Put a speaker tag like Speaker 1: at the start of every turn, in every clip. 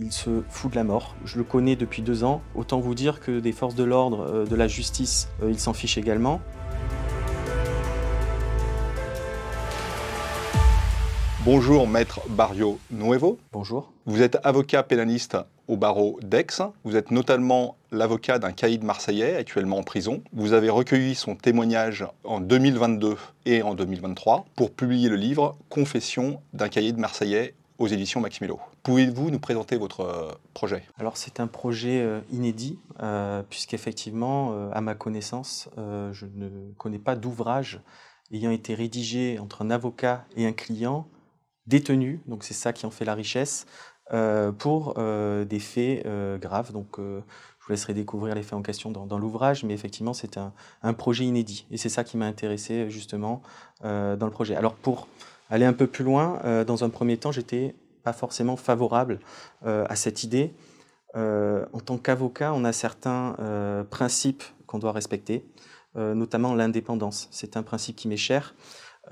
Speaker 1: il se fout de la mort. Je le connais depuis deux ans. Autant vous dire que des forces de l'ordre, euh, de la
Speaker 2: justice, euh, il s'en fiche également. Bonjour, maître Barrio Nuevo. Bonjour. Vous êtes avocat pénaliste au barreau d'Aix. Vous êtes notamment l'avocat d'un cahier de marseillais actuellement en prison. Vous avez recueilli son témoignage en 2022 et en 2023 pour publier le livre Confession d'un cahier de marseillais aux éditions Maximilo. Pouvez-vous nous présenter
Speaker 1: votre euh, projet Alors c'est un projet euh, inédit, euh, puisqu'effectivement, à ma connaissance, je ne connais pas d'ouvrage ayant été rédigé entre un avocat et un client détenu, donc c'est ça qui en fait la richesse, pour des faits graves. Donc je vous laisserai découvrir les faits en question dans, l'ouvrage, mais effectivement c'est un, projet inédit, et c'est ça qui m'a intéressé justement dans le projet. Alors pour aller un peu plus loin, dans un premier temps j'étais pas forcément favorable euh, à cette idée. Euh, en tant qu'avocat, on a certains euh, principes qu'on doit respecter, notamment l'indépendance. C'est un principe qui m'est cher.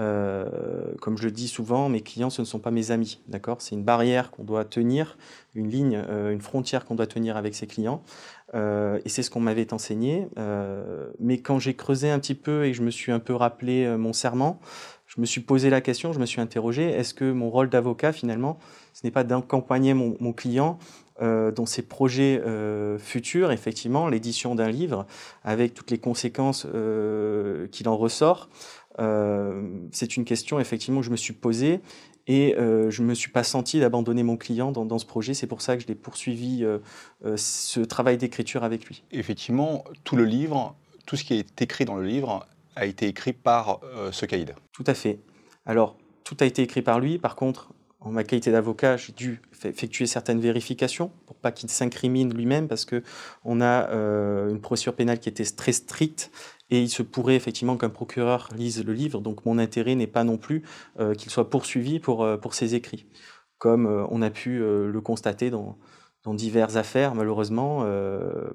Speaker 1: Euh, comme je le dis souvent, mes clients, ce ne sont pas mes amis. D'accord C'est une barrière qu'on doit tenir, une ligne, euh, une frontière qu'on doit tenir avec ses clients. Euh, et c'est ce qu'on m'avait enseigné. mais quand j'ai creusé un petit peu et que je me suis un peu rappelé mon serment, je me suis posé la question, je me suis interrogé, est-ce que mon rôle d'avocat, finalement, ce n'est pas d'accompagner mon, mon client dans ses projets futurs, effectivement, l'édition d'un livre, avec toutes les conséquences qu'il en ressort, euh, c'est une question effectivement que je me suis posée et euh, je ne me suis pas senti d'abandonner mon client dans, ce projet. C'est pour ça
Speaker 2: que je l'ai poursuivi euh, ce travail d'écriture avec lui. Effectivement, tout le livre, tout ce qui est écrit dans le livre a été écrit par ce caïd. Tout à fait.
Speaker 1: Alors, tout a été écrit par lui. Par contre, en ma qualité d'avocat, j'ai dû effectuer certaines vérifications pour pas qu'il s'incrimine lui-même parce que on a euh, une procédure pénale qui était très stricte et il se pourrait effectivement qu'un procureur lise le livre. Donc mon intérêt n'est pas non plus euh, qu'il soit poursuivi pour, euh, pour ses écrits, comme on a pu le constater dans, dans diverses affaires. Malheureusement,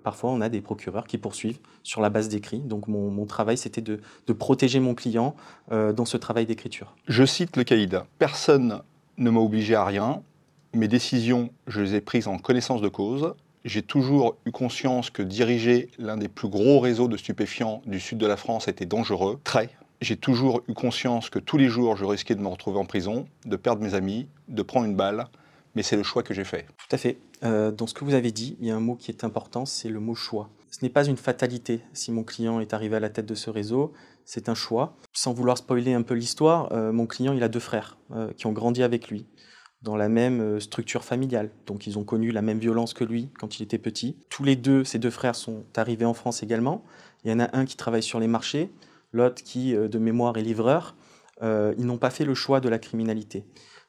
Speaker 1: parfois on a des procureurs qui poursuivent sur la base d'écrits. Donc mon, travail, c'était de, protéger mon client dans ce travail d'écriture.
Speaker 2: Je cite le Caïda. Personne ne m'a obligé à rien. Mes décisions, je les ai prises en connaissance de cause. J'ai toujours eu conscience que diriger l'un des plus gros réseaux de stupéfiants du sud de la France était dangereux, très. J'ai toujours eu conscience que tous les jours, je risquais de me retrouver en prison, de perdre mes amis, de prendre une balle, mais c'est le choix que j'ai fait. Tout à fait.
Speaker 1: Euh, dans ce que vous avez dit, il y a un mot qui est important, c'est le mot choix. Ce n'est pas une fatalité si mon client est arrivé à la tête de ce réseau, c'est un choix. Sans vouloir spoiler un peu l'histoire, euh, mon client, il a deux frères euh, qui ont grandi avec lui dans la même euh, structure familiale. Donc ils ont connu la même violence que lui quand il était petit. Tous les deux, ces deux frères sont arrivés en France également. Il y en a un qui travaille sur les marchés, l'autre qui, de mémoire, est livreur. ils n'ont pas fait le choix de la criminalité.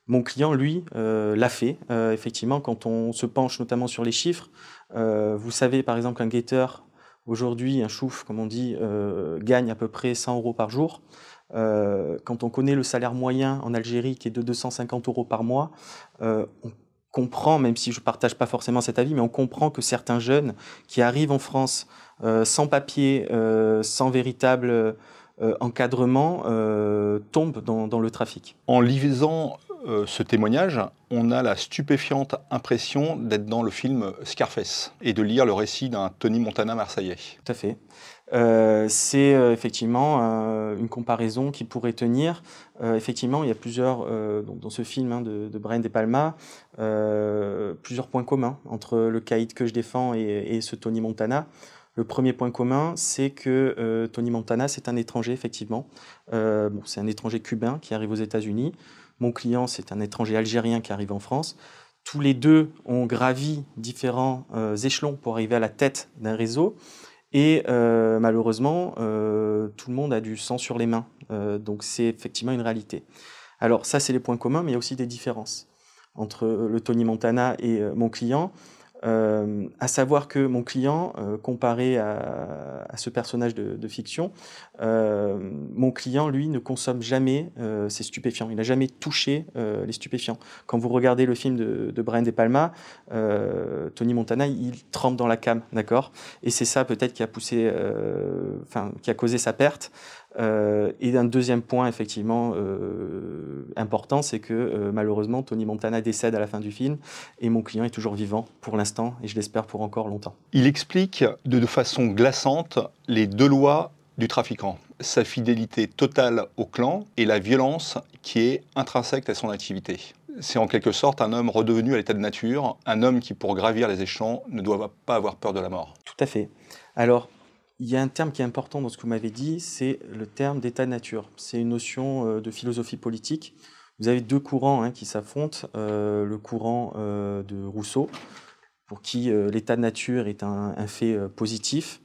Speaker 1: Mon client, lui, l'a fait. effectivement, quand on se penche notamment sur les chiffres, vous savez par exemple qu'un guetteur Aujourd'hui, un chouf, comme on dit, euh, gagne à peu près 100 euros par jour. Euh, quand on connaît le salaire moyen en Algérie qui est de 250 euros par mois, euh, on comprend, même si je ne partage pas forcément cet avis, mais on comprend que certains jeunes qui arrivent en France sans papier,
Speaker 2: sans véritable encadrement, tombent dans, dans le trafic. En lisant euh, ce témoignage, on a la stupéfiante impression d'être dans le film Scarface et de lire le récit d'un Tony Montana marseillais. Tout à fait.
Speaker 1: Euh, c'est euh, effectivement une comparaison qui pourrait tenir. effectivement, il y a plusieurs, dans ce film hein, de, de, Brian De Palma, plusieurs points communs entre le caïd que je défends et, ce Tony Montana. Le premier point commun, c'est que Tony Montana, c'est un étranger, effectivement. c'est un étranger cubain qui arrive aux États-Unis. Mon client, c'est un étranger algérien qui arrive en France. Tous les deux ont gravi différents euh, échelons pour arriver à la tête d'un réseau. Et euh, malheureusement, euh, tout le monde a du sang sur les mains. donc c'est effectivement une réalité. Alors ça, c'est les points communs, mais il y a aussi des différences entre le Tony Montana et mon client. Euh, à savoir que mon client, euh, comparé à, à, ce personnage de, de fiction, euh, mon client, lui, ne consomme jamais euh, ses stupéfiants. Il n'a jamais touché euh, les stupéfiants. Quand vous regardez le film de, de Brian De Palma, Tony Montana, il trempe dans la cam, d'accord Et c'est ça peut-être qui a poussé, enfin, qui a causé sa perte. Euh, et un deuxième point effectivement euh, important, c'est que euh, malheureusement Tony Montana décède à la fin du film et mon client est toujours vivant
Speaker 2: pour l'instant et je l'espère pour encore longtemps. Il explique de, de façon glaçante les deux lois du trafiquant, sa fidélité totale au clan et la violence qui est intrinsèque à son activité. C'est en quelque sorte un homme redevenu à l'état de nature, un homme qui pour gravir les échelons ne doit pas avoir peur de la mort. Tout à fait. Alors,
Speaker 1: il y a un terme qui est important dans ce que vous m'avez dit, c'est le terme d'état-nature. C'est une notion euh, de philosophie politique. Vous avez deux courants hein, qui s'affrontent. Euh, le courant euh, de Rousseau, pour qui l'État de nature est un, fait positif,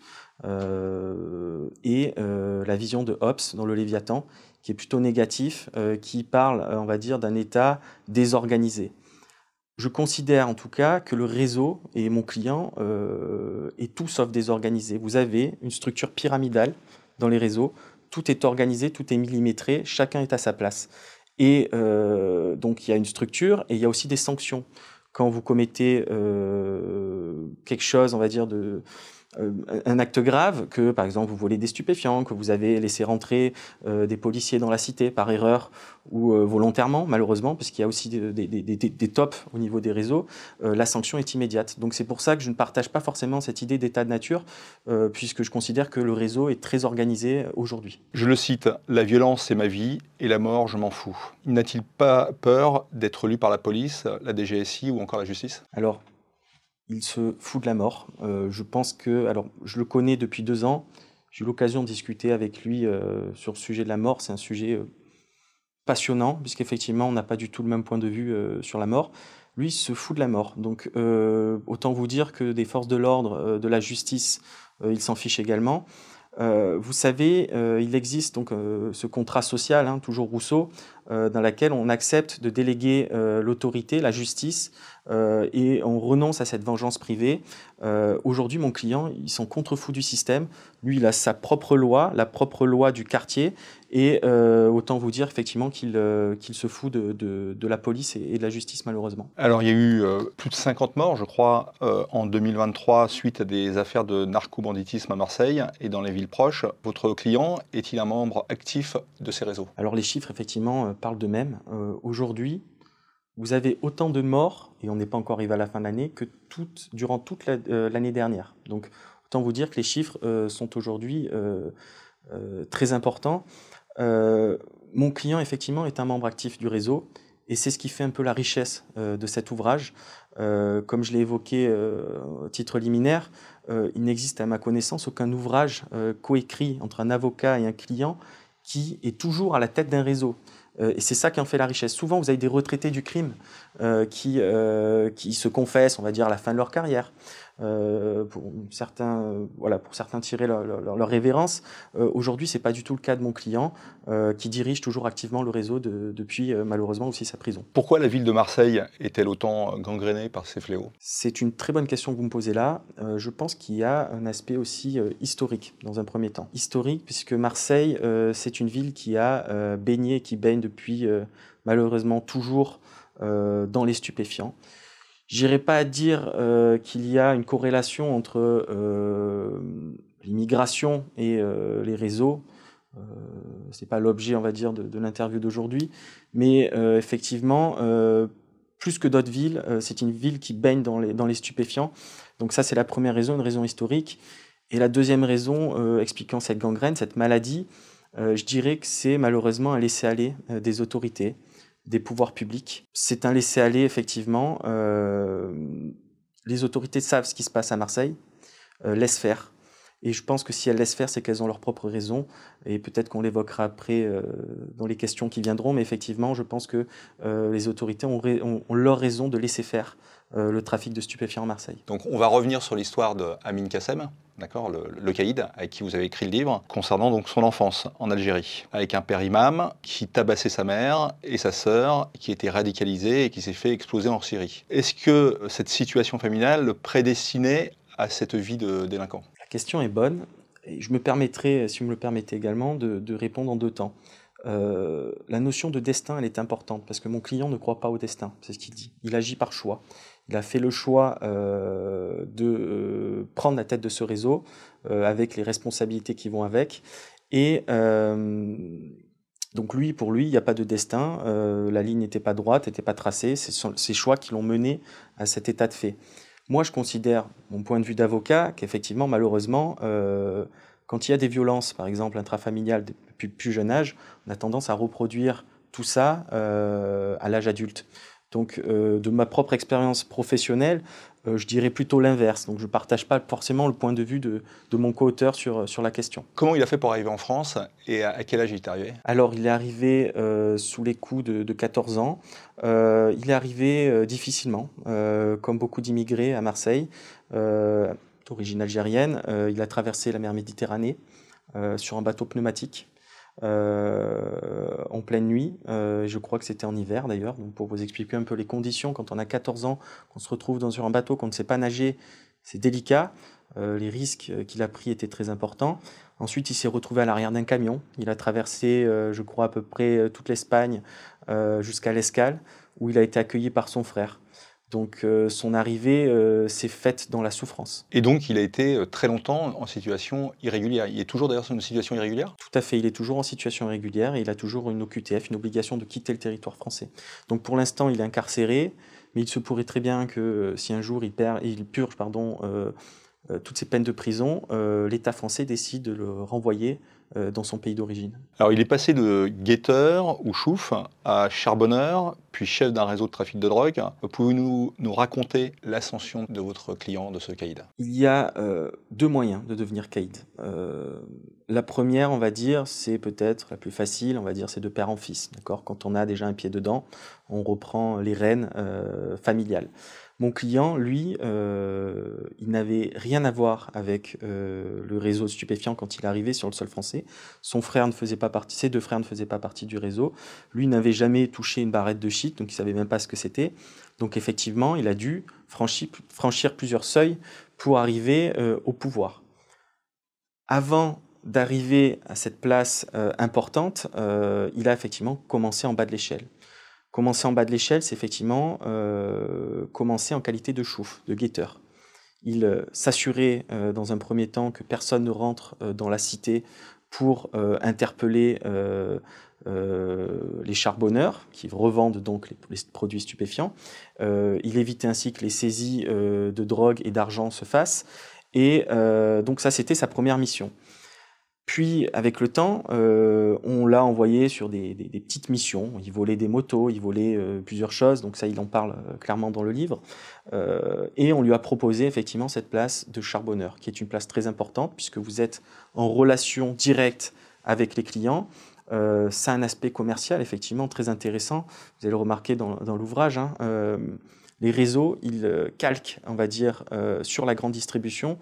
Speaker 1: et la vision de Hobbes dans le Léviathan, qui est plutôt négatif, qui parle, on va dire, d'un état désorganisé je considère en tout cas que le réseau et mon client euh, est tout sauf désorganisé. Vous avez une structure pyramidale dans les réseaux. Tout est organisé, tout est millimétré, chacun est à sa place. Et euh, donc il y a une structure et il y a aussi des sanctions. Quand vous commettez euh, quelque chose, on va dire, de, euh, un acte grave, que par exemple vous volez des stupéfiants, que vous avez laissé rentrer euh, des policiers dans la cité par erreur ou euh, volontairement, malheureusement, puisqu'il qu'il y a aussi des, tops au niveau des réseaux, la sanction est immédiate. Donc c'est pour ça que je ne partage pas forcément cette idée d'état de nature, puisque je considère que le réseau est très organisé aujourd'hui.
Speaker 2: Je le cite, la violence c'est ma vie et la mort je m'en fous. N'a-t-il pas peur d'être lu par la police, la DGSI ou encore la justice Alors
Speaker 1: il se fout de la mort. Euh, je pense que, alors, je le connais depuis deux ans. J'ai eu l'occasion de discuter avec lui euh, sur le sujet de la mort. C'est un sujet euh, passionnant, puisqu'effectivement, on n'a pas du tout le même point de vue sur la mort. Lui, il se fout de la mort. Donc, autant vous dire que des forces de l'ordre, de la justice, il s'en fiche également. vous savez, il existe donc ce contrat social, hein, toujours Rousseau, dans lequel on accepte de déléguer l'autorité, la justice, euh, et on renonce à cette vengeance privée. Euh, aujourd'hui, mon client, ils sont contre-fous du système. Lui, il a sa propre loi, la propre loi du quartier, et euh, autant vous dire effectivement qu'il se fout de, de, de, la police et, de la justice, malheureusement.
Speaker 2: Alors, il y a eu plus de 50 morts, je crois, en 2023 suite à des affaires de narco-banditisme à Marseille et dans les villes proches. Votre client est-il un membre actif de ces réseaux Alors, les chiffres, effectivement, parlent
Speaker 1: d'eux-mêmes. Aujourd'hui, vous avez autant de morts, et on n'est pas encore arrivé à la fin de l'année, que durant toute euh, l'année dernière. Donc autant vous dire que les chiffres euh, sont aujourd'hui euh, très importants. mon client, effectivement, est un membre actif du réseau, et c'est ce qui fait un peu la richesse de cet ouvrage. comme je l'ai évoqué au titre liminaire, il n'existe à ma connaissance aucun ouvrage coécrit entre un avocat et un client qui est toujours à la tête d'un réseau. Euh, et c'est ça qui en fait la richesse. Souvent, vous avez des retraités du crime euh, qui, euh, qui se confessent, on va dire, à la fin de leur carrière. Euh, pour certains, voilà, pour certains tirer leur, révérence. Aujourd'hui, Aujourd'hui, c'est pas du tout le cas de mon client euh, qui dirige toujours activement le réseau depuis euh, malheureusement aussi sa prison. Pourquoi la ville de Marseille est-elle autant gangrénée par ces fléaux C'est une très bonne question que vous me posez là. je pense qu'il y a un aspect aussi historique dans un premier temps. Historique puisque Marseille, c'est une ville qui a baigné, qui baigne depuis malheureusement toujours dans les stupéfiants. J'irai pas dire euh, qu'il y a une corrélation entre euh, l'immigration et euh, les réseaux. Ce c'est pas l'objet, on va dire, de, l'interview d'aujourd'hui, mais effectivement, plus que d'autres villes, c'est une ville qui baigne dans les, dans les stupéfiants. Donc ça, c'est la première raison, une raison historique. Et la deuxième raison expliquant cette gangrène, cette maladie, je dirais que c'est malheureusement un laisser-aller des autorités des pouvoirs publics. C'est un laisser-aller, effectivement. Euh, les autorités savent ce qui se passe à Marseille, laisse euh, laissent faire. Et je pense que si elles laissent faire, c'est qu'elles ont leurs propres raisons. Et peut-être qu'on l'évoquera après euh, dans les questions qui viendront. Mais effectivement, je pense que euh, les autorités ont, leur raison de laisser faire euh, le trafic de stupéfiants
Speaker 2: à Marseille. Donc on va revenir sur l'histoire de Amin Kassem, d'accord, le, caïd avec qui vous avez écrit le livre, concernant donc son enfance en Algérie, avec un père imam qui tabassait sa mère et sa sœur, qui était radicalisée et qui s'est fait exploser en Syrie. Est-ce que cette situation familiale le prédestinait à cette vie de délinquant question est bonne. Et je me
Speaker 1: permettrai, si vous me le permettez également, de, répondre en deux temps. Euh, la notion de destin, elle est importante parce que mon client ne croit pas au destin, c'est ce qu'il dit. Il agit par choix. Il a fait le choix euh, de euh, prendre la tête de ce réseau avec les responsabilités qui vont avec. Et donc lui, pour lui, il n'y a pas de destin. la ligne n'était pas droite, n'était pas tracée. C'est ses choix qui l'ont mené à cet état de fait. Moi, je considère, mon point de vue d'avocat, qu'effectivement, malheureusement, euh, quand il y a des violences, par exemple, intrafamiliales depuis plus jeune âge, on a tendance à reproduire tout ça euh, à l'âge adulte. Donc, euh, de ma propre expérience professionnelle, euh, je dirais plutôt l'inverse. Donc, je ne partage pas forcément le point de vue de, mon co-auteur euh, sur, la question. Comment il a fait pour arriver en France
Speaker 2: et à, quel âge il est arrivé
Speaker 1: Alors, il est arrivé sous les coups de 14 ans. il est arrivé difficilement, comme beaucoup d'immigrés à Marseille, d'origine algérienne. il a traversé la mer Méditerranée sur un bateau pneumatique. Euh, en pleine nuit. Euh, je crois que c'était en hiver d'ailleurs. Donc pour vous expliquer un peu les conditions, quand on a 14 ans, qu'on se retrouve dans, sur un bateau, qu'on ne sait pas nager, c'est délicat. Euh, les risques qu'il a pris étaient très importants. Ensuite, il s'est retrouvé à l'arrière d'un camion. Il a traversé, je crois, à peu près toute l'Espagne jusqu'à l'escale, où il a été accueilli par son frère. Donc euh, son arrivée euh, s'est faite dans la souffrance. Et donc il a été euh, très longtemps en situation irrégulière. Il est toujours d'ailleurs dans une situation irrégulière Tout à fait, il est toujours en situation irrégulière et il a toujours une OQTF, une obligation de quitter le territoire français. Donc pour l'instant il est incarcéré, mais il se pourrait très bien que si un jour il, purge pardon, toutes ses peines de prison, l'État français décide de le renvoyer euh, dans son pays d'origine.
Speaker 2: Alors il est passé de guetteur ou chouf à charbonneur, puis chef d'un réseau de trafic de drogue. Pouvez-vous nous, raconter l'ascension de votre client, de ce caïd
Speaker 1: Il y a euh, deux moyens de devenir
Speaker 2: caïd. Euh,
Speaker 1: la première, on va dire, c'est peut-être la plus facile, on va dire, c'est de père en fils. D'accord Quand on a déjà un pied dedans, on reprend les rênes familiales. Mon client, lui, euh, il n'avait rien à voir avec euh, le réseau stupéfiant quand il arrivait sur le sol français. Son frère ne faisait pas partie, ses deux frères ne faisaient pas partie du réseau. Lui n'avait jamais touché une barrette de shit, donc il savait même pas ce que c'était. Donc effectivement, il a dû franchir, plusieurs seuils pour arriver euh, au pouvoir. Avant d'arriver à cette place importante, il a effectivement commencé en bas de l'échelle. Commencer en bas de l'échelle, c'est effectivement euh, commencer en qualité de chouf, de guetteur. Il euh, s'assurait euh, dans un premier temps que personne ne rentre dans la cité pour interpeller les charbonneurs qui revendent donc les, les produits stupéfiants. il évitait ainsi que les saisies de drogue et d'argent se fassent. Et donc ça, c'était sa première mission. Puis, avec le temps, euh, on l'a envoyé sur des, petites missions. Il volait des motos, il volait euh, plusieurs choses, donc ça, il en parle euh, clairement dans le livre. et on lui a proposé effectivement cette place de charbonneur, qui est une place très importante, puisque vous êtes en relation directe avec les clients. ça a un aspect commercial, effectivement, très intéressant. Vous allez le remarquer dans, l'ouvrage. Hein. les réseaux, ils calquent, on va dire, sur la grande distribution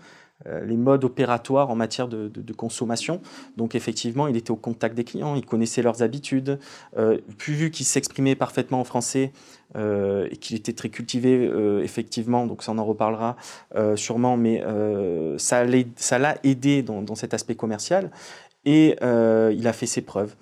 Speaker 1: euh, les modes opératoires en matière de, consommation. Donc effectivement, il était au contact des clients, il connaissait leurs habitudes. Euh, puis vu qu'il s'exprimait parfaitement en français euh, et qu'il était très cultivé, effectivement, donc ça on en reparlera sûrement, mais ça l'a aidé dans, dans, cet aspect commercial. Et il a fait ses preuves.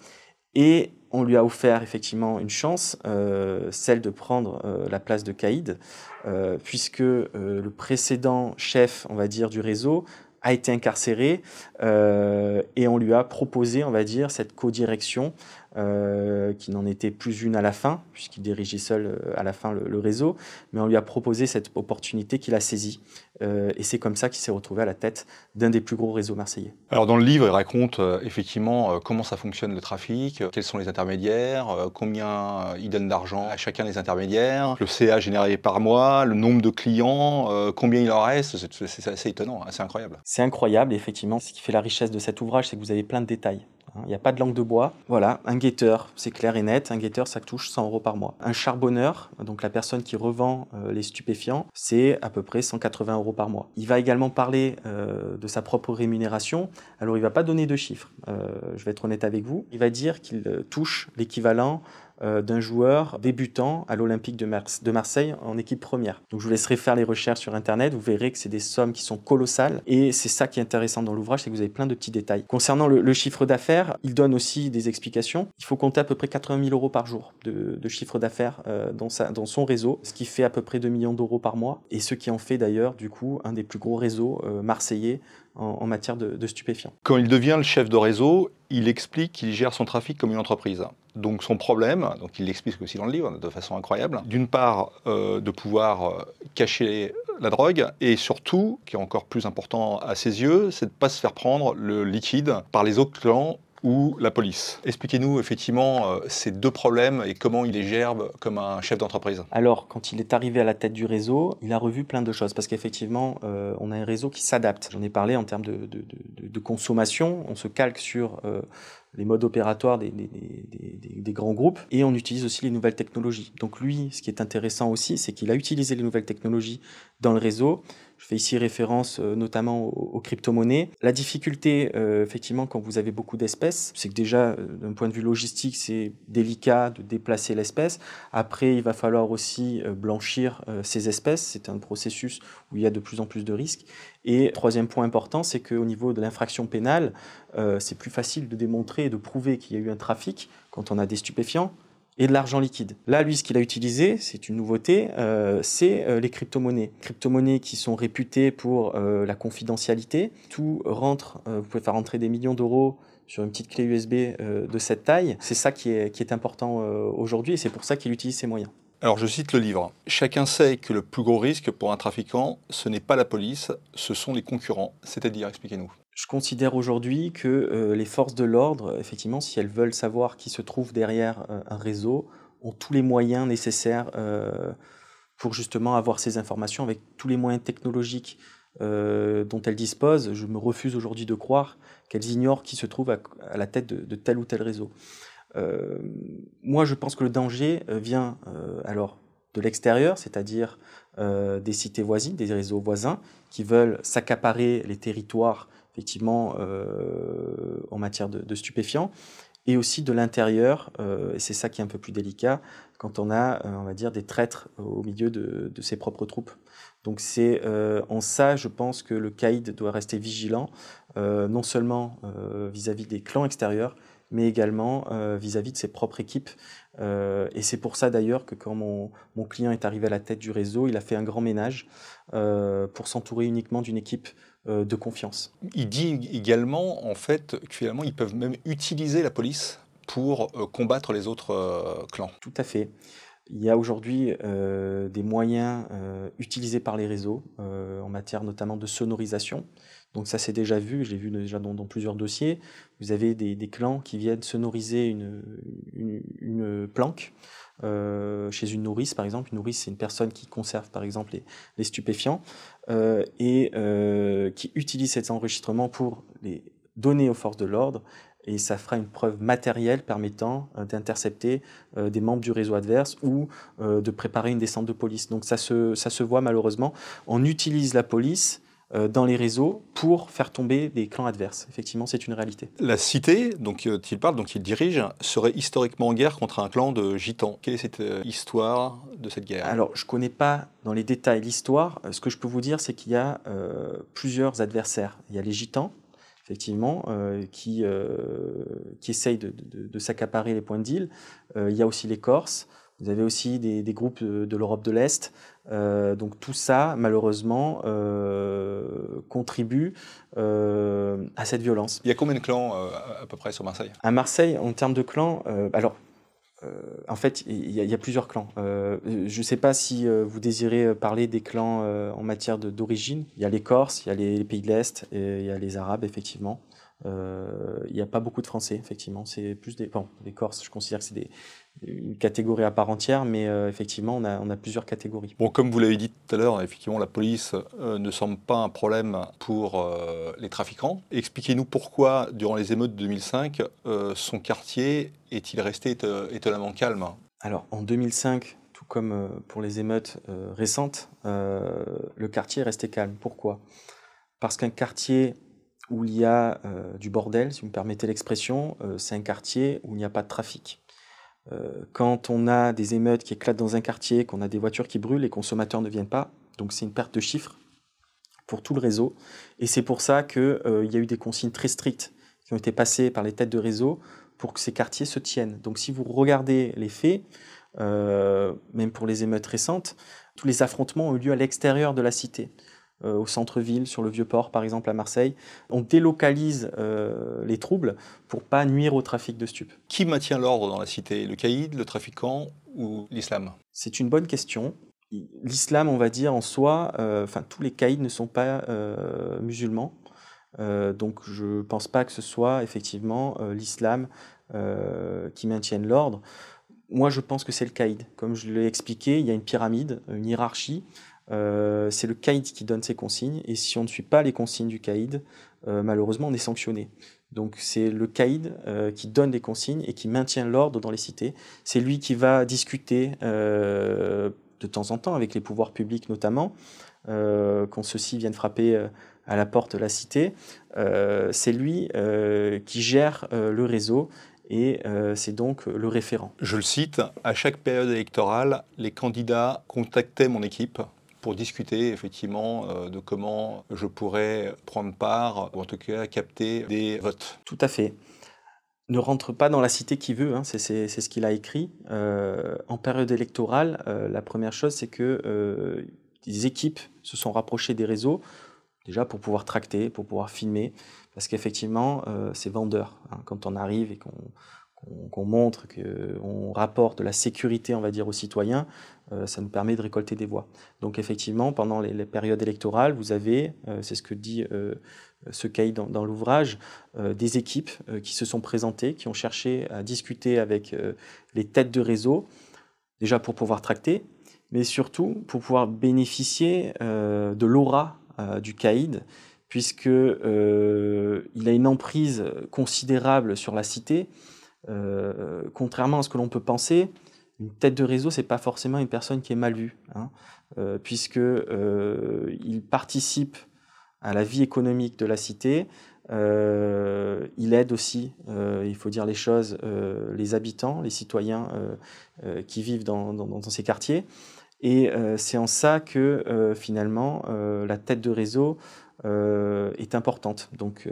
Speaker 1: Et on lui a offert effectivement une chance, euh, celle de prendre euh, la place de Caïd, euh, puisque le précédent chef, on va dire, du réseau a été incarcéré et on lui a proposé, on va dire, cette co-direction euh, qui n'en était plus une à la fin, puisqu'il dirigeait seul euh, à la fin le, réseau, mais on lui a proposé cette opportunité qu'il a saisie. Euh, et c'est comme ça qu'il s'est retrouvé à la tête d'un des plus gros réseaux marseillais.
Speaker 2: Alors dans le livre, il raconte effectivement comment ça fonctionne le trafic, quels sont les intermédiaires, combien il donne d'argent à chacun des intermédiaires, le CA généré par mois, le nombre de clients, combien il en reste, c'est assez étonnant, hein, c'est incroyable. C'est incroyable, effectivement. Ce qui fait la richesse de cet ouvrage,
Speaker 1: c'est que vous avez plein de détails. Hein. Il n'y a pas de langue de bois. Voilà, un guetteur, c'est clair et net. Un guetteur, ça touche 100 euros par mois. Un charbonneur, donc la personne qui revend euh, les stupéfiants, c'est à peu près 180 euros par mois. Il va également parler euh, de sa propre rémunération. Alors, il ne va pas donner de chiffres. Euh, je vais être honnête avec vous. Il va dire qu'il touche l'équivalent euh, d'un joueur débutant à l'Olympique de, Marseille en équipe première. Donc je vous laisserai faire les recherches sur Internet, vous verrez que c'est des sommes qui sont colossales et c'est ça qui est intéressant dans l'ouvrage, c'est que vous avez plein de petits détails. Concernant le, chiffre d'affaires, il donne aussi des explications. Il faut compter à peu près 80 000 euros par jour de, chiffre d'affaires euh, dans, son réseau, ce qui fait à peu près 2 millions d'euros par mois et ce qui en fait d'ailleurs du coup un des plus gros réseaux euh, marseillais en, matière de, stupéfiants.
Speaker 2: Quand il devient le chef de réseau, il explique qu'il gère son trafic comme une entreprise. Donc son problème, donc il l'explique aussi dans le livre de façon incroyable, d'une part euh, de pouvoir euh, cacher la drogue et surtout, qui est encore plus important à ses yeux, c'est de ne pas se faire prendre le liquide par les autres clans ou la police. Expliquez-nous effectivement euh, ces deux problèmes et comment il les gerbe comme un chef d'entreprise. Alors, quand il est arrivé à la tête du réseau, il a revu plein de choses
Speaker 1: parce qu'effectivement, euh, on a un réseau qui s'adapte. J'en ai parlé en termes de, consommation. On se calque sur euh, les modes opératoires des, des, grands groupes et on utilise aussi les nouvelles technologies. Donc lui, ce qui est intéressant aussi, c'est qu'il a utilisé les nouvelles technologies dans le réseau je fais ici référence euh, notamment aux, crypto-monnaies. La difficulté, euh, effectivement, quand vous avez beaucoup d'espèces, c'est que déjà, euh, d'un point de vue logistique, c'est délicat de déplacer l'espèce. Après, il va falloir aussi blanchir ces espèces. C'est un processus où il y a de plus en plus de risques. Et troisième point important, c'est qu'au niveau de l'infraction pénale, c'est plus facile de démontrer et de prouver qu'il y a eu un trafic quand on a des stupéfiants et de l'argent liquide. Là, lui, ce qu'il a utilisé, c'est une nouveauté, euh, c'est euh, les crypto-monnaies. Crypto-monnaies qui sont réputées pour euh, la confidentialité. Tout rentre, vous pouvez faire rentrer des millions d'euros sur une petite clé USB de cette taille. C'est ça qui est, qui est important aujourd'hui et c'est
Speaker 2: pour ça qu'il utilise ces moyens. Alors je cite le livre. Chacun sait que le plus gros risque pour un trafiquant, ce n'est pas la police, ce sont les concurrents. C'est-à-dire, expliquez-nous
Speaker 1: je considère aujourd'hui que euh, les forces de l'ordre, effectivement, si elles veulent savoir qui se trouve derrière euh, un réseau, ont tous les moyens nécessaires euh, pour justement avoir ces informations avec tous les moyens technologiques dont elles disposent. Je me refuse aujourd'hui de croire qu'elles ignorent qui se trouve à, la tête de, de, tel ou tel réseau. moi, je pense que le danger vient alors de l'extérieur, c'est-à-dire des cités voisines, des réseaux voisins, qui veulent s'accaparer les territoires effectivement, euh, en matière de, de, stupéfiants, et aussi de l'intérieur, euh, et c'est ça qui est un peu plus délicat, quand on a, euh, on va dire, des traîtres au milieu de, de ses propres troupes. Donc c'est euh, en ça, je pense que le caïd doit rester vigilant, euh, non seulement vis-à-vis des clans extérieurs, mais également vis-à-vis de ses propres équipes. et c'est pour ça d'ailleurs que quand mon, mon, client est arrivé à la tête du réseau, il a fait un grand ménage
Speaker 2: pour s'entourer uniquement d'une équipe euh, confiance. Il dit également, en fait, ils peuvent même utiliser la police pour euh, combattre les autres euh, clans. Tout à fait. Il y a aujourd'hui des moyens utilisés par les réseaux
Speaker 1: en matière notamment de sonorisation. Donc ça c'est déjà vu, je l'ai vu déjà dans, plusieurs dossiers. Vous avez des, clans qui viennent sonoriser une planque euh, chez une nourrice, par exemple. Une nourrice, c'est une personne qui conserve, par exemple, les, stupéfiants euh, et euh, qui utilise cet enregistrement pour les donner aux forces de l'ordre. Et ça fera une preuve matérielle permettant d'intercepter des membres du réseau adverse ou de préparer une descente de police. Donc ça se voit malheureusement. On
Speaker 2: utilise la police euh, dans les réseaux pour faire tomber des clans adverses. Effectivement, c'est une réalité. La cité, dont il euh, parle, dont il dirige, serait historiquement en guerre contre un clan de gitans. Quelle est cette euh, histoire de cette guerre Alors, je ne connais pas dans les détails l'histoire. Ce que je peux vous
Speaker 1: dire, c'est qu'il y a plusieurs adversaires. Il y a les gitans, effectivement, qui, qui essayent de, de s'accaparer les points de deal. il y a aussi les Corses. Vous avez aussi des, groupes de, l'Europe de l'Est. Euh, donc tout ça, malheureusement, euh, contribue euh, à cette violence. Il y a combien de clans
Speaker 2: à peu près sur Marseille
Speaker 1: À Marseille, en termes de clans, alors en fait, il y, a plusieurs clans. je ne sais pas si vous désirez parler des clans en matière d'origine. Il y a les Corses, il y a les, les Pays de l'Est, et il y a les Arabes, effectivement. Euh, il n'y a pas beaucoup de Français, effectivement. C'est plus des, bon, des Corses, je considère que c'est des, une catégorie à part entière, mais euh, effectivement, on a, plusieurs catégories.
Speaker 2: Bon, comme vous l'avez dit tout à l'heure, effectivement, la police euh, ne semble pas un problème pour les trafiquants. Expliquez-nous pourquoi, durant les émeutes de 2005, son quartier est-il resté étonnamment calme Alors,
Speaker 1: en 2005, tout comme pour les émeutes récentes, le quartier est resté calme. Pourquoi Parce qu'un quartier où il y a euh, du bordel, si vous me permettez l'expression, euh, c'est un quartier où il n'y a pas de trafic. Euh, quand on a des émeutes qui éclatent dans un quartier, qu'on a des voitures qui brûlent, les consommateurs ne viennent pas, donc c'est une perte de chiffres pour tout le réseau. Et c'est pour ça qu'il y a eu des consignes très strictes qui ont été passées par les têtes de réseau pour que ces quartiers se tiennent. Donc si vous regardez les faits, même pour les émeutes récentes, tous les affrontements ont eu lieu à l'extérieur de la cité. Euh, au centre-ville, sur le Vieux-Port par exemple à Marseille. On délocalise euh, les troubles pour pas nuire au trafic de stupes. Qui maintient l'ordre dans la cité Le caïd, le trafiquant
Speaker 2: ou l'islam
Speaker 1: C'est une bonne question. L'islam, on va dire en soi, euh, enfin tous les caïds ne sont pas musulmans. donc je ne pense pas que ce soit effectivement l'islam qui maintienne l'ordre. Moi, je pense que c'est le caïd. Comme je l'ai expliqué, il y a une pyramide, une hiérarchie. Euh, c'est le CAID qui donne ses consignes, et si on ne suit pas les consignes du caïd, euh, malheureusement, on est sanctionné. Donc c'est le CAID euh, qui donne des consignes et qui maintient l'ordre dans les cités. C'est lui qui va discuter de temps en temps avec les pouvoirs publics notamment, quand ceux-ci viennent frapper à la porte de la cité. c'est lui
Speaker 2: qui gère le réseau et c'est donc le référent. Je le cite, à chaque période électorale, les candidats contactaient mon équipe pour discuter effectivement euh, de comment je pourrais prendre part, ou en tout cas capter des votes. Tout à fait. Ne rentre pas dans la cité qui veut, hein, c'est ce qu'il a écrit. Euh,
Speaker 1: en période électorale, euh, la première chose, c'est que des équipes se sont rapprochées des réseaux, déjà pour pouvoir tracter, pour pouvoir filmer, parce qu'effectivement, c'est vendeur. Hein, quand on arrive et qu'on qu'on montre, qu'on rapporte la sécurité, on va dire, aux citoyens, euh, ça nous permet de récolter des voix. Donc effectivement, pendant les, périodes électorales, vous avez, euh, c'est ce que dit euh, ce cahier dans, dans l'ouvrage, des équipes qui se sont présentées, qui ont cherché à discuter avec les têtes de réseau, déjà pour pouvoir tracter, mais surtout pour pouvoir bénéficier de l'aura du caïd puisque il a une emprise considérable sur la cité euh, contrairement à ce que l'on peut penser, une tête de réseau, c'est pas forcément une personne qui est mal vue, hein, euh, puisque euh, il participe à la vie économique de la cité. il aide aussi, il faut dire les choses, les habitants, les citoyens qui vivent dans, ces quartiers. Et c'est en ça que finalement
Speaker 2: la tête de réseau est importante. Donc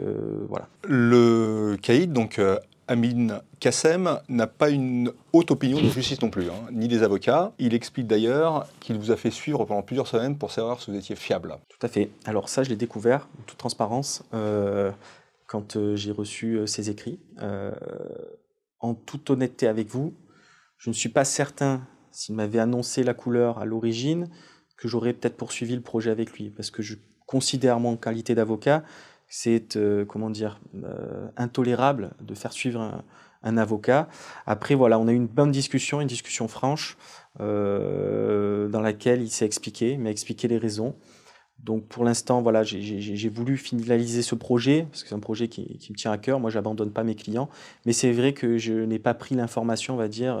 Speaker 2: voilà. Le caïd donc Amine Kassem n'a pas une haute opinion de justice non plus, hein, ni des avocats. Il explique d'ailleurs qu'il vous a fait suivre pendant plusieurs semaines pour savoir si vous étiez fiable. Tout à fait. Alors ça, je l'ai découvert, en toute transparence, euh, quand euh, j'ai reçu euh,
Speaker 1: ses ces écrits. en toute honnêteté avec vous, je ne suis pas certain, s'il m'avait annoncé la couleur à l'origine, que j'aurais peut-être poursuivi le projet avec lui, parce que je considère mon qualité d'avocat c'est euh, comment dire euh, intolérable de faire suivre un, avocat. Après voilà, on a eu une bonne discussion, une discussion franche euh, dans laquelle il s'est expliqué, il m'a expliqué les raisons. Donc pour l'instant voilà, j'ai voulu finaliser ce projet parce que c'est un projet qui, qui, me tient à cœur. Moi, j'abandonne pas mes clients, mais c'est vrai que je n'ai pas pris l'information, on va dire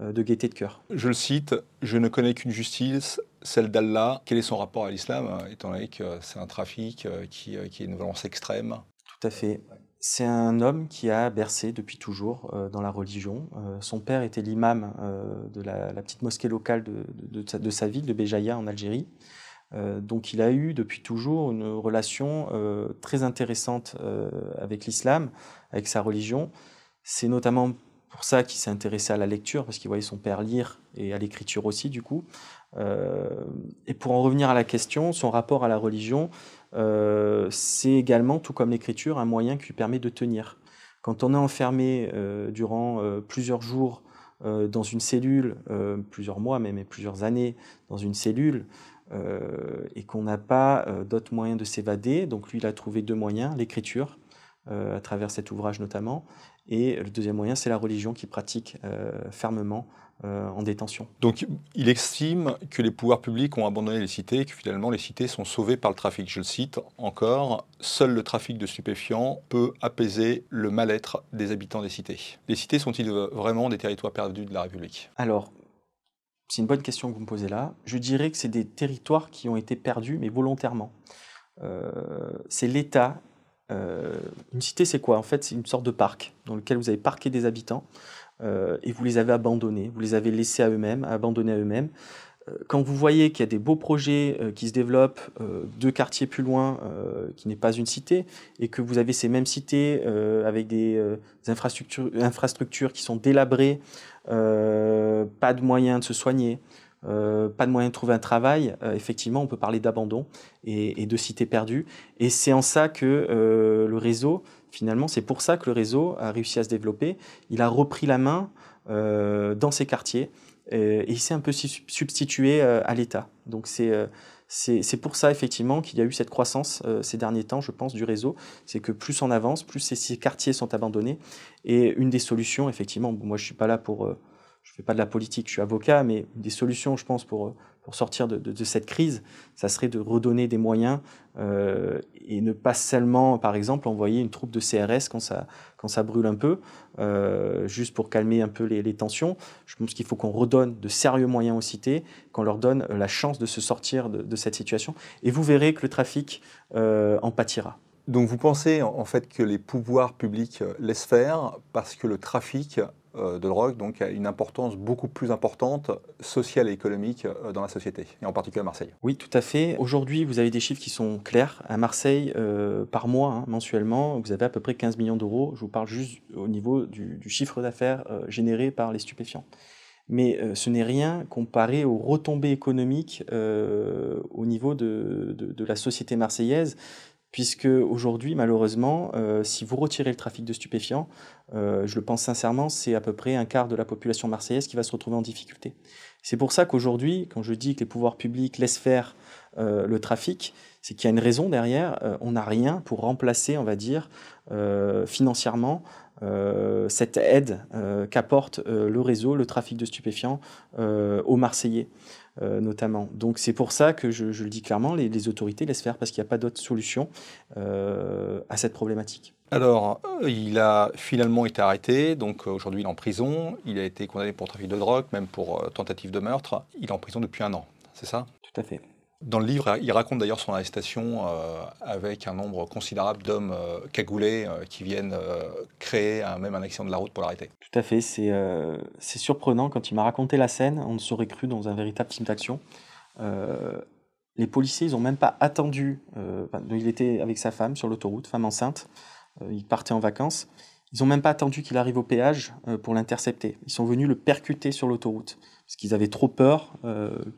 Speaker 1: euh, de gaieté de
Speaker 2: cœur. Je le cite, je ne connais qu'une justice, celle d'Allah. Quel est son rapport à l'islam, euh, étant donné que c'est un trafic euh, qui, qui est une violence extrême Tout à fait. C'est un
Speaker 1: homme qui a bercé depuis toujours dans la religion. son père était l'imam de la, petite mosquée locale de, sa, de sa, ville, de Béjaïa en Algérie. donc il a eu depuis toujours une relation très intéressante avec l'islam, avec sa religion. C'est notamment pour ça qu'il s'est intéressé à la lecture, parce qu'il voyait son père lire et à l'écriture aussi, du coup. Euh, et pour en revenir à la question, son rapport à la religion, euh, c'est également, tout comme l'écriture, un moyen qui lui permet de tenir. Quand on est enfermé euh, durant plusieurs jours dans une cellule, plusieurs mois même et plusieurs années dans une cellule, et qu'on n'a pas d'autres moyens de s'évader, donc lui il a trouvé deux moyens, l'écriture, à travers cet
Speaker 2: ouvrage notamment, et le deuxième moyen, c'est la religion qui pratique euh, fermement euh, en détention. Donc il estime que les pouvoirs publics ont abandonné les cités et que finalement les cités sont sauvées par le trafic. Je le cite encore, seul le trafic de stupéfiants peut apaiser le mal-être des habitants des cités. Les cités sont-ils vraiment des territoires perdus de la République Alors,
Speaker 1: c'est une bonne question que vous me posez là. Je dirais que c'est des territoires qui ont été perdus, mais volontairement. Euh, c'est l'État euh, une cité, c'est quoi En fait, c'est une sorte de parc dans lequel vous avez parqué des habitants euh, et vous les avez abandonnés, vous les avez laissés à eux-mêmes, abandonnés à eux-mêmes. Euh, quand vous voyez qu'il y a des beaux projets qui se développent deux quartiers plus loin, qui n'est pas une cité, et que vous avez ces mêmes cités avec des, infrastructures, infrastructures, qui sont délabrées, pas de moyens de se soigner, euh, pas de moyen de trouver un travail, euh, effectivement, on peut parler d'abandon et, de cité perdue. Et c'est en ça que euh, le réseau, finalement, c'est pour ça que le réseau a réussi à se développer. Il a repris la main dans ces quartiers et il s'est un peu substitué à l'État. Donc c'est c'est pour ça effectivement qu'il y a eu cette croissance ces derniers temps, je pense, du réseau. C'est que plus on avance, plus ces, quartiers sont abandonnés. Et une des solutions, effectivement, moi je ne suis pas là pour je ne fais pas de la politique, je suis avocat, mais des solutions, je pense, pour, euh, pour sortir de, cette crise, ça serait de redonner des moyens euh, et ne pas seulement, par exemple, envoyer une troupe de CRS quand ça, quand ça brûle un peu, euh, juste pour calmer un peu les, tensions. Je pense qu'il faut qu'on redonne de sérieux moyens aux cités, qu'on leur donne la chance de se sortir de, cette situation. Et vous verrez que le trafic en
Speaker 2: pâtira. Donc vous pensez en fait que les pouvoirs publics laissent faire parce que le trafic euh, de drogue, donc a une importance beaucoup plus importante sociale et économique euh, dans la société, et en particulier à Marseille.
Speaker 1: Oui, tout à fait. Aujourd'hui, vous avez des chiffres qui sont clairs. À Marseille, euh, par mois, hein, mensuellement, vous avez à peu près 15 millions d'euros. Je vous parle juste au niveau du, chiffre d'affaires généré par les stupéfiants. Mais ce n'est rien comparé aux retombées économiques au niveau de la société marseillaise puisque aujourd'hui, malheureusement, euh, si vous retirez le trafic de stupéfiants, euh, je le pense sincèrement, c'est à peu près un quart de la population marseillaise qui va se retrouver en difficulté. C'est pour ça qu'aujourd'hui, quand je dis que les pouvoirs publics laissent faire euh, le trafic, c'est qu'il y a une raison derrière. on n'a rien pour remplacer, on va dire, financièrement cette aide qu'apporte le réseau, le trafic de stupéfiants aux Marseillais. Euh, notamment. Donc c'est pour ça que je, le dis clairement, les, autorités laissent faire parce qu'il n'y a pas d'autre solution euh, à cette problématique.
Speaker 2: Alors, euh, il a finalement été arrêté, donc aujourd'hui il est en prison, il a été condamné pour trafic de drogue, même pour tentative de meurtre, il est en prison depuis un an, c'est ça Tout à fait. Dans le livre, il raconte d'ailleurs son arrestation euh, avec un nombre considérable d'hommes euh, cagoulés euh, qui viennent créer un, même un accident de la route pour l'arrêter.
Speaker 1: Tout à fait, c'est surprenant. Quand il m'a raconté la scène, on se serait cru dans un véritable film d'action. les policiers, ils n'ont même pas attendu. il était avec sa femme sur l'autoroute, femme enceinte. il partait en vacances. Ils n'ont même pas attendu qu'il arrive au péage pour l'intercepter. Ils sont venus le percuter sur l'autoroute parce qu'ils avaient trop peur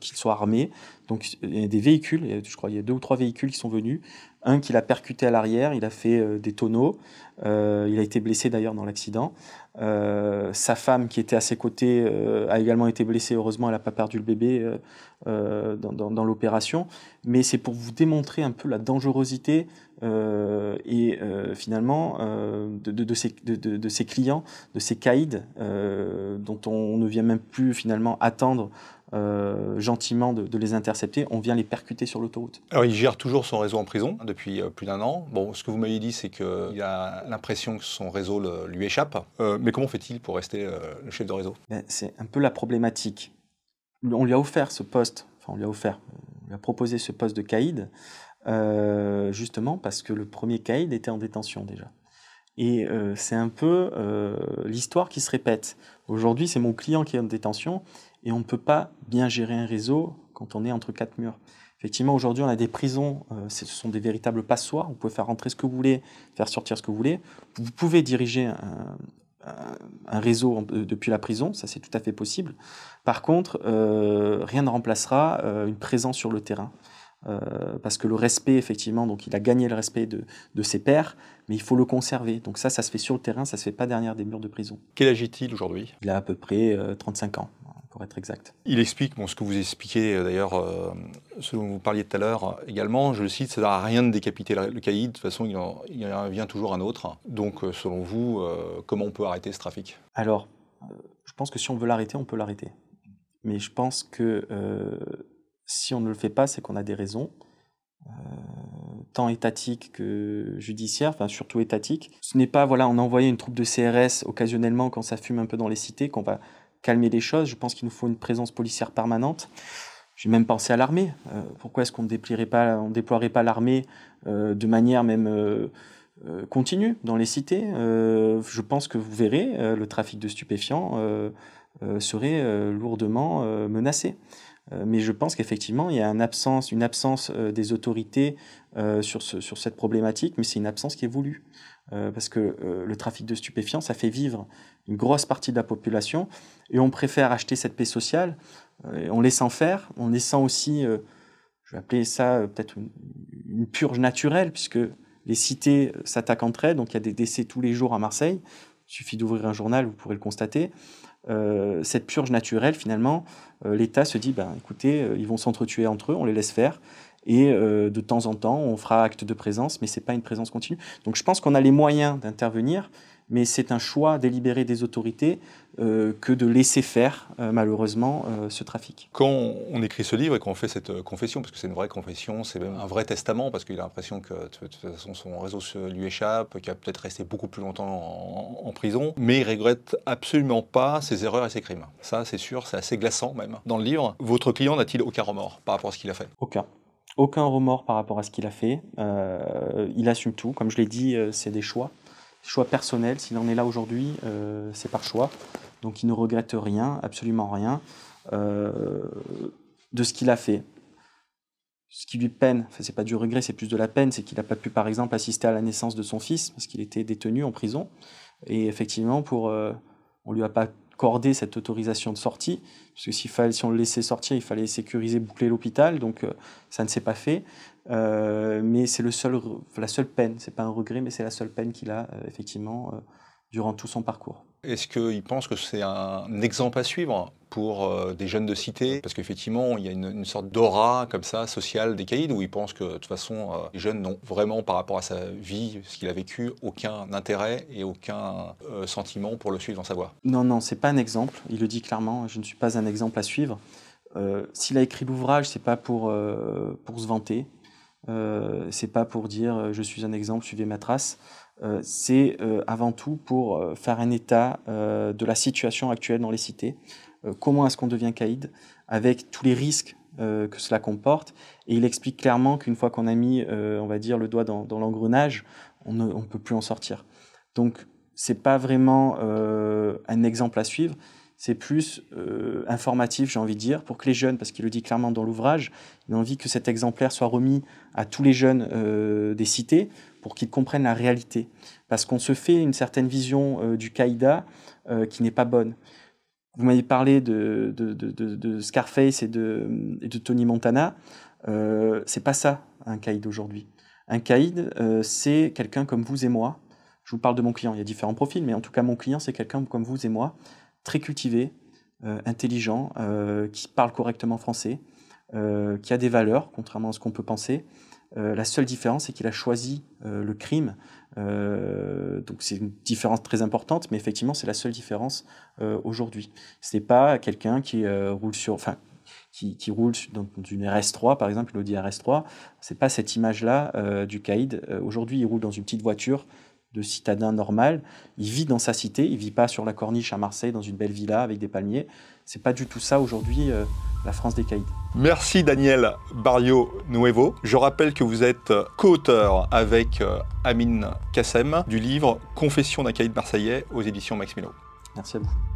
Speaker 1: qu'il soit armé. Donc il y a des véhicules, je crois il y a deux ou trois véhicules qui sont venus. Un qui l'a percuté à l'arrière, il a fait euh, des tonneaux, euh, il a été blessé d'ailleurs dans l'accident. Euh, sa femme qui était à ses côtés a également été blessée, heureusement elle n'a pas perdu le bébé dans, l'opération. Mais c'est pour vous démontrer un peu la dangerosité et finalement de, ces, clients, de ces caïds dont on, ne vient même plus finalement attendre euh, gentiment de, les intercepter, on vient les percuter sur l'autoroute.
Speaker 2: Alors il gère toujours son réseau en prison hein, depuis euh, plus d'un an. Bon, ce que vous m'avez dit, c'est qu'il a l'impression que son réseau lui échappe. Euh, mais comment fait-il pour rester le chef de réseau ben, C'est un peu la problématique.
Speaker 1: On lui a offert ce poste, enfin on lui a offert, on lui a proposé ce poste de caïd, justement parce que le premier caïd était en détention déjà. Et c'est un peu l'histoire qui se répète. Aujourd'hui, c'est mon client qui est en détention et on ne peut pas bien gérer un réseau quand on est entre quatre murs. Effectivement, aujourd'hui, on a des prisons, euh, ce sont des véritables passoires. Vous pouvez faire rentrer ce que vous voulez, faire sortir ce que vous voulez. Vous pouvez diriger un, réseau depuis la prison, ça c'est tout à fait possible. Par contre, euh, rien ne remplacera euh, une présence sur le terrain. parce que le respect, effectivement, donc il a gagné le respect de, ses pairs, mais il faut le conserver. Donc ça, ça se fait sur
Speaker 2: le terrain, ça se fait pas derrière des murs de prison. Quel âge est-il aujourd'hui Il a à peu près 35 ans pour être exact. Il explique bon, ce que vous expliquez euh, d'ailleurs, euh, ce dont vous parliez tout à l'heure euh, également, je le cite, ça ne sert à rien de décapiter le caïd, de toute façon il en, en vient toujours un autre. Donc selon vous, comment on peut arrêter ce trafic Alors, je pense que si on veut l'arrêter, on peut l'arrêter.
Speaker 1: Mais je pense que si on ne le fait pas, c'est qu'on a des raisons. tant étatiques que judiciaires, enfin surtout étatiques. Ce n'est pas, voilà, on a envoyé une troupe de CRS occasionnellement quand ça fume un peu dans les cités qu'on va calmer les choses. Je pense qu'il nous faut une présence policière permanente. J'ai même pensé à l'armée. Euh, pourquoi est-ce qu'on ne déploierait pas, on pas l'armée euh, de manière même euh, continue dans les cités Je pense que vous verrez, le trafic de stupéfiants serait lourdement menacé. Mais je pense qu'effectivement, il y a une absence, une absence des autorités sur, sur cette problématique, mais c'est une absence qui est voulue. Euh, parce que euh, le trafic de stupéfiants, ça fait vivre une grosse partie de la population, et on préfère acheter cette paix sociale, euh, on en laissant faire, en laissant aussi, je vais appeler ça peut-être une, purge naturelle, puisque les cités s'attaquent entre elles, donc il y a des décès tous les jours à Marseille, il suffit d'ouvrir un journal, vous pourrez le constater. cette purge naturelle, finalement, l'État se dit, ben, écoutez, ils vont s'entretuer entre eux, on les laisse faire, et euh, de temps en temps, on fera acte de présence, mais ce n'est pas une présence continue. Donc je pense qu'on a les moyens d'intervenir, mais c'est un choix délibéré des autorités euh, que de laisser faire, euh, malheureusement, ce trafic.
Speaker 2: Quand on écrit ce livre et qu'on fait cette confession, parce que c'est une vraie confession, c'est même un vrai testament, parce qu'il a l'impression que de toute façon son réseau lui échappe, qu'il a peut-être resté beaucoup plus longtemps en, prison, mais il regrette absolument pas ses erreurs et ses crimes. Ça, c'est sûr, c'est assez glaçant même. Dans le livre, votre client n'a-t-il aucun remords par rapport à ce qu'il a fait
Speaker 1: Aucun aucun remords par rapport à ce qu'il a fait. Euh, il assume tout. Comme je l'ai dit, euh, c'est des choix, choix personnels. S'il en est là aujourd'hui, euh, c'est par choix. Donc il ne regrette rien, absolument rien de ce qu'il a fait. Ce qui lui peine, enfin, c'est pas du regret, c'est plus de la peine, c'est qu'il n'a pas pu, par exemple, assister à la naissance de son fils parce qu'il était détenu en prison. Et effectivement, pour, on lui a pas accorder cette autorisation de sortie, parce que fallait, si on le laissait sortir, il fallait sécuriser, boucler l'hôpital, donc euh, ça ne s'est pas fait. Euh, mais c'est seul, la seule peine, c'est pas un regret, mais c'est la seule peine qu'il a euh, effectivement durant tout son parcours.
Speaker 2: Est-ce qu'il pense que c'est un exemple à suivre pour euh, des jeunes de cité Parce qu'effectivement, il y a une, sorte d'aura comme ça, sociale des caïds, où il pense que de toute façon, euh, les jeunes n'ont vraiment par rapport à sa vie, ce qu'il a vécu, aucun intérêt et aucun euh, sentiment pour le suivre dans sa voie.
Speaker 1: Non, non, c'est pas un exemple. Il le dit clairement, je ne suis pas un exemple à suivre. S'il a écrit l'ouvrage, c'est pas pour, pour se vanter ce euh, c'est pas pour dire euh, je suis un exemple, suivez ma trace. Euh, c'est avant tout pour faire un état de la situation actuelle dans les cités. comment est-ce qu'on devient caïd avec tous les risques que cela comporte Et il explique clairement qu'une fois qu'on a mis, on va dire, le doigt dans, l'engrenage, on ne peut plus en sortir. Donc c'est pas vraiment un exemple à suivre, c'est plus euh, informatif, j'ai envie de dire, pour que les jeunes, parce qu'il le dit clairement dans l'ouvrage, il a envie que cet exemplaire soit remis à tous les jeunes euh, des cités pour qu'ils comprennent la réalité. Parce qu'on se fait une certaine vision euh, du Kaïda qui n'est pas bonne. Vous m'avez parlé de, de, Scarface et de, Tony Montana. c'est pas ça, un caïd aujourd'hui. Un caïd, c'est quelqu'un comme vous et moi. Je vous parle de mon client, il y a différents profils, mais en tout cas, mon client, c'est quelqu'un comme vous et moi, très cultivé, euh, intelligent, euh, qui parle correctement français, euh, qui a des valeurs, contrairement à ce qu'on peut penser. la seule différence, c'est qu'il a choisi le crime. donc c'est une différence très importante, mais effectivement, c'est la seule différence aujourd'hui. Ce n'est pas quelqu'un qui roule sur... Enfin, qui, roule dans une RS3, par exemple, une Audi RS3, c'est pas cette image-là du Caïd. Aujourd'hui, il roule dans une petite voiture de citadin normal. Il vit dans sa cité, il vit pas sur la corniche à Marseille, dans une belle villa avec des palmiers. C'est pas du tout ça aujourd'hui, euh, la France des caïds.
Speaker 2: Merci Daniel Barrio Nuevo. Je rappelle que vous êtes euh, co-auteur avec Amin euh, Amine Kassem du livre Confession d'un caïd marseillais aux éditions Max Milo. Merci à vous.